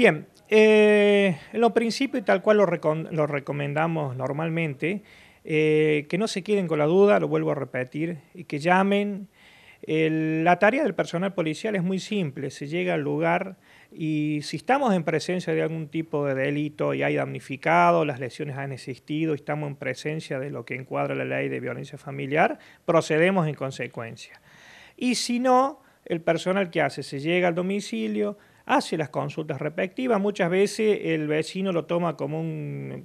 Bien, eh, en lo principio, y tal cual lo, recomendamos normalmente, eh, que no se queden con la duda, lo vuelvo a repetir, y que llamen. la tarea del personal policial es muy simple, se llega al lugar y si estamos en presencia de algún tipo de delito y hay damnificado, las lesiones han existido, estamos en presencia de lo que encuadra la ley de violencia familiar, procedemos en consecuencia. Y si no, el personal que hace, se llega al domicilio, hace las consultas respectivas. Muchas veces el vecino lo toma como,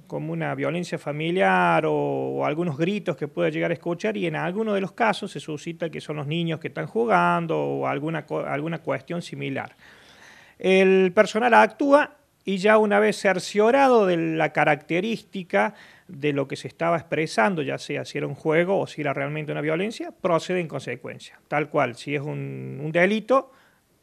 como una violencia familiar o, algunos gritos que puede llegar a escuchar y en alguno de los casos se suscita que son los niños que están jugando o alguna, alguna cuestión similar. El personal actúa y ya una vez cerciorado de la característica de lo que se estaba expresando, ya sea si era un juego o si era realmente una violencia, procede en consecuencia. Tal cual, si es un delito,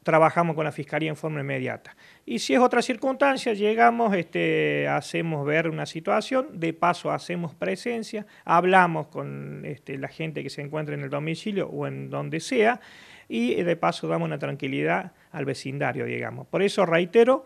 trabajamos con la Fiscalía en forma inmediata. Y si es otra circunstancia, llegamos, este, hacemos ver una situación, de paso hacemos presencia, hablamos con este, la gente que se encuentra en el domicilio o en donde sea, y eh, de paso damos una tranquilidad al vecindario, digamos. Por eso reitero,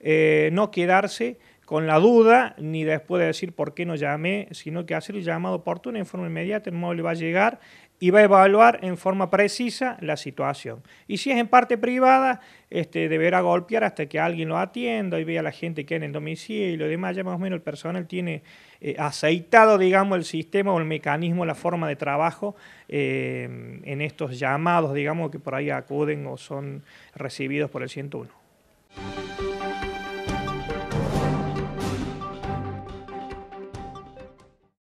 eh, no quedarse con la duda ni después de decir por qué no llamé, sino que hacer el llamado oportuno en forma inmediata, el móvil va a llegar y va a evaluar en forma precisa la situación. Y si es en parte privada, este, deberá golpear hasta que alguien lo atienda y vea a la gente que hay en el domicilio y demás. Ya más o menos el personal tiene eh, aceitado, digamos, el sistema o el mecanismo, la forma de trabajo eh, en estos llamados, digamos, que por ahí acuden o son recibidos por el 101.